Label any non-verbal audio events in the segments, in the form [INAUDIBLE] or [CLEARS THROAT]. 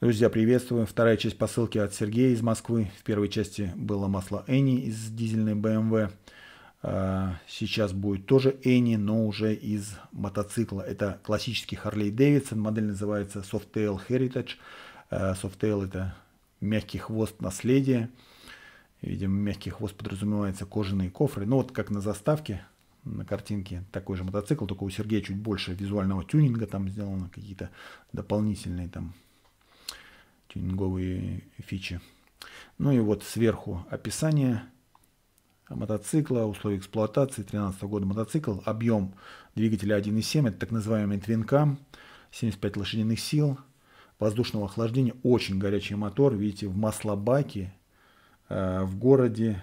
Друзья, приветствую. Вторая часть посылки от Сергея из Москвы. В первой части было масло Эни из дизельной BMW. Эм а, сейчас будет тоже Эни, но уже из мотоцикла. Это классический Harley-Davidson. Модель называется Softail Heritage. А, Softail это мягкий хвост наследия. Видимо, мягкий хвост подразумевается кожаные кофры. Ну вот как на заставке на картинке такой же мотоцикл, только у Сергея чуть больше визуального тюнинга там сделано, какие-то дополнительные там тюнинговые фичи. Ну и вот сверху описание мотоцикла, условия эксплуатации 2013 года мотоцикл, объем двигателя 1.7, это так называемый твинкам, 75 лошадиных сил, воздушного охлаждения, очень горячий мотор, видите, в маслобаке э, в городе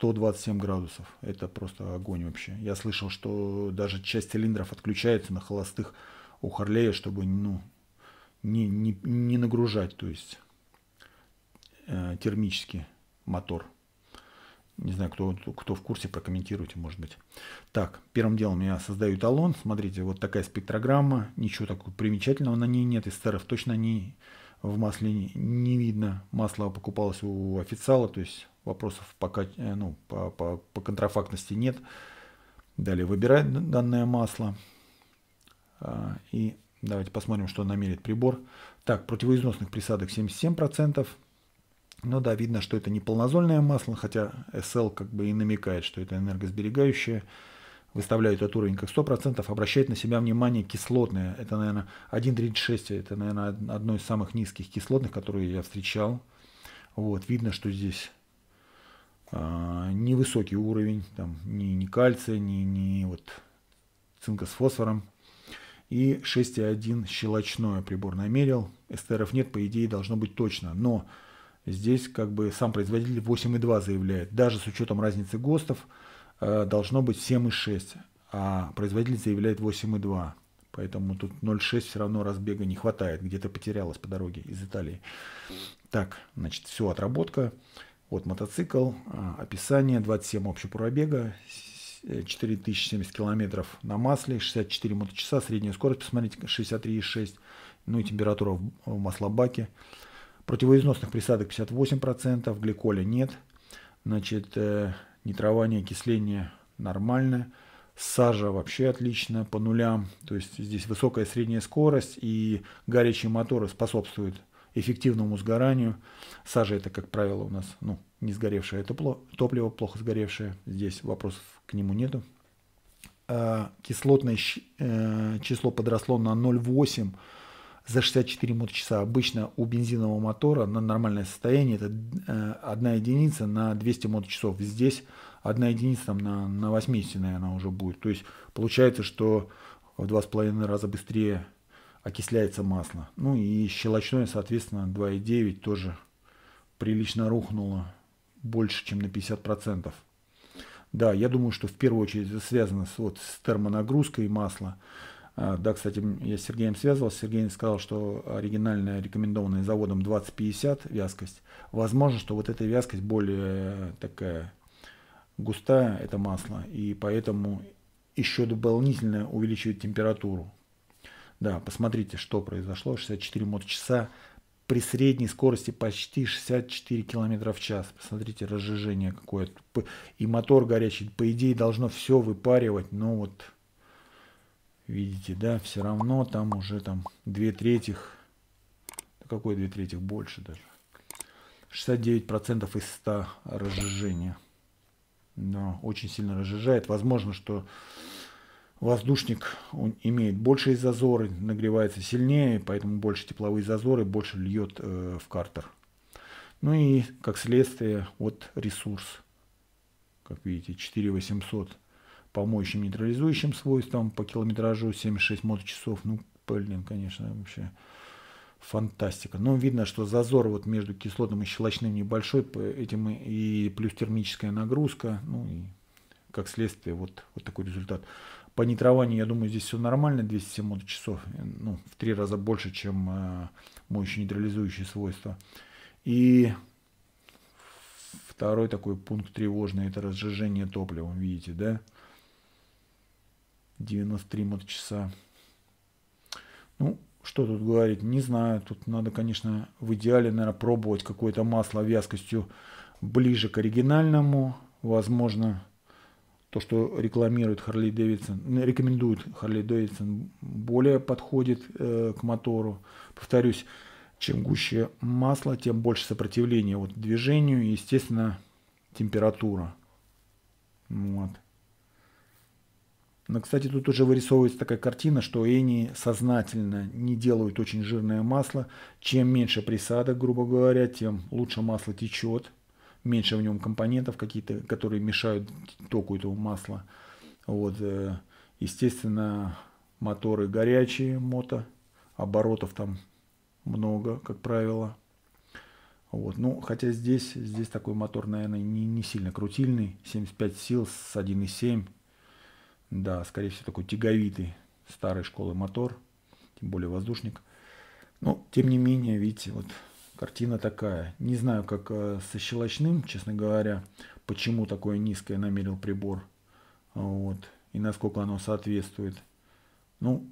127 градусов. Это просто огонь вообще. Я слышал, что даже часть цилиндров отключается на холостых у Харлея, чтобы ну, не, не, не нагружать, то есть э, термический мотор. Не знаю, кто, кто в курсе, прокомментируйте, может быть. Так, первым делом я создаю талон. Смотрите, вот такая спектрограмма. Ничего такого примечательного на ней нет. Из точно не, в масле не, не видно. Масло покупалось у официала, то есть вопросов пока, э, ну, по, по, по контрафактности нет. Далее выбирать данное масло. А, и Давайте посмотрим, что намерит прибор. Так, противоизносных присадок 77%. Ну да, видно, что это не полнозольное масло, хотя SL как бы и намекает, что это энергосберегающее. Выставляют этот уровень как 100%, обращает на себя внимание кислотное. Это, наверное, 1,36, это, наверное, одно из самых низких кислотных, которые я встречал. Вот, видно, что здесь а, невысокий уровень, там ни, ни кальция, ни, ни вот цинка с фосфором и 6,1 щелочное прибор намерил. СТРов нет, по идее, должно быть точно. Но здесь как бы сам производитель 8,2 заявляет. Даже с учетом разницы ГОСТов э, должно быть 7,6, а производитель заявляет 8,2. Поэтому тут 0,6 все равно разбега не хватает. Где-то потерялась по дороге из Италии. Так, значит, все, отработка. Вот мотоцикл, а, описание, 27 общего пробега, 4070 э, километров на масле, 64 моточаса, средняя скорость, посмотрите, 63,6, ну и температура в маслобаке. Противоизносных присадок 58%, гликоля нет, значит, э, нитрование, окисление нормальное, сажа вообще отлично, по нулям, то есть здесь высокая средняя скорость и горячие моторы способствуют эффективному сгоранию. Сажа – это, как правило, у нас ну, не сгоревшее топло, топливо, плохо сгоревшее. Здесь вопросов к нему нету. А, кислотное э, число подросло на 0,8 за 64 моточаса. Обычно у бензинового мотора на нормальное состояние это э, одна единица на 200 моточасов. Здесь одна единица там, на, на 80, наверное, уже будет. То есть получается, что в 2,5 раза быстрее окисляется масло. Ну и щелочное, соответственно, 2,9 тоже прилично рухнуло больше, чем на 50%. Да, я думаю, что в первую очередь это связано с, вот, с термонагрузкой масла. А, да, кстати, я с Сергеем связывался. Сергей сказал, что оригинальная рекомендованная заводом 20-50 вязкость. Возможно, что вот эта вязкость более такая густая, это масло. И поэтому еще дополнительно увеличивает температуру. Да, посмотрите, что произошло. 64 моточаса при средней скорости почти 64 км в час. Посмотрите, разжижение какое-то. И мотор горячий. По идее, должно все выпаривать, но вот видите, да, все равно там уже там 2 трети. Какой 2 трети? Больше даже. 69% из 100 разжижения. Да, очень сильно разжижает. Возможно, что воздушник он имеет большие зазоры, нагревается сильнее, поэтому больше тепловые зазоры, больше льет э, в картер. Ну и как следствие от ресурс. Как видите, 4800 по моющим нейтрализующим свойствам, по километражу 76 моточасов. Ну, блин, конечно, вообще фантастика. Но видно, что зазор вот между кислотным и щелочным небольшой, этим и плюс термическая нагрузка, ну и как следствие вот, вот такой результат. По нитрованию, я думаю, здесь все нормально, 207 часов, э, ну, в три раза больше, чем э, моющие нейтрализующие свойства. И второй такой пункт тревожный, это разжижение топливом, видите, да? 93 моточаса. Ну, что тут говорить, не знаю, тут надо, конечно, в идеале, наверное, пробовать какое-то масло вязкостью ближе к оригинальному, возможно, то, что рекламирует Харли Дэвидсон, рекомендует Харли Дэвидсон, более подходит э, к мотору. Повторюсь, чем гуще масло, тем больше сопротивление вот, движению и, естественно, температура. Вот. Но, кстати, тут уже вырисовывается такая картина, что Эни сознательно не делают очень жирное масло. Чем меньше присадок, грубо говоря, тем лучше масло течет меньше в нем компонентов какие-то, которые мешают току этого масла. Вот, э, естественно, моторы горячие, мото, оборотов там много, как правило. Вот, ну, хотя здесь, здесь такой мотор, наверное, не, не сильно крутильный, 75 сил с 1,7. Да, скорее всего, такой тяговитый старой школы мотор, тем более воздушник. Но, тем не менее, видите, вот Картина такая. Не знаю, как э, со щелочным, честно говоря, почему такое низкое намерил прибор. Вот. И насколько оно соответствует. Ну,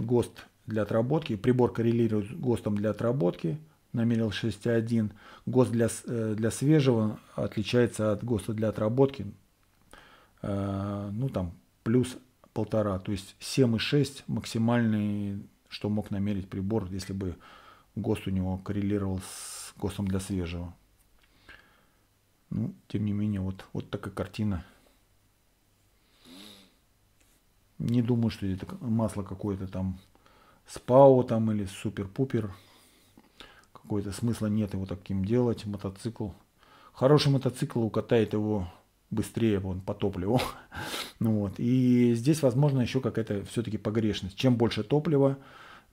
ГОСТ для отработки. Прибор коррелирует с ГОСТом для отработки. Намерил 6.1. ГОСТ для, э, для свежего отличается от ГОСТа для отработки. Э, ну, там, плюс полтора. То есть 7,6 максимальный, что мог намерить прибор, если бы ГОСТ у него коррелировал с ГОСТом для свежего. Ну, тем не менее, вот, вот такая картина. Не думаю, что это масло какое-то там спао там или супер-пупер. какой то смысла нет его таким делать. Мотоцикл. Хороший мотоцикл укатает его быстрее вон, по топливу. [LAUGHS] ну, вот. И здесь, возможно, еще какая-то все-таки погрешность. Чем больше топлива,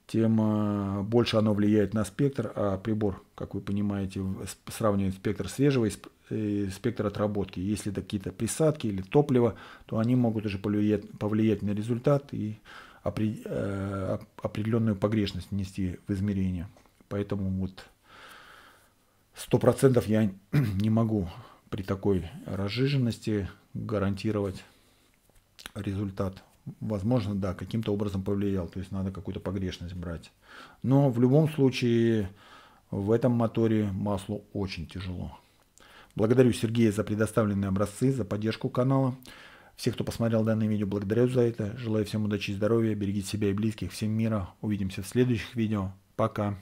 тем больше оно влияет на спектр, а прибор, как вы понимаете, сравнивает спектр свежего и спектр отработки. Если это какие-то присадки или топливо, то они могут уже повлиять, повлиять на результат и э, определенную погрешность внести в измерение. Поэтому вот 100% я [CLEARS THROAT] не могу при такой разжиженности гарантировать результат возможно, да, каким-то образом повлиял. То есть надо какую-то погрешность брать. Но в любом случае в этом моторе маслу очень тяжело. Благодарю Сергея за предоставленные образцы, за поддержку канала. Всех, кто посмотрел данное видео, благодарю за это. Желаю всем удачи и здоровья. Берегите себя и близких. Всем мира. Увидимся в следующих видео. Пока.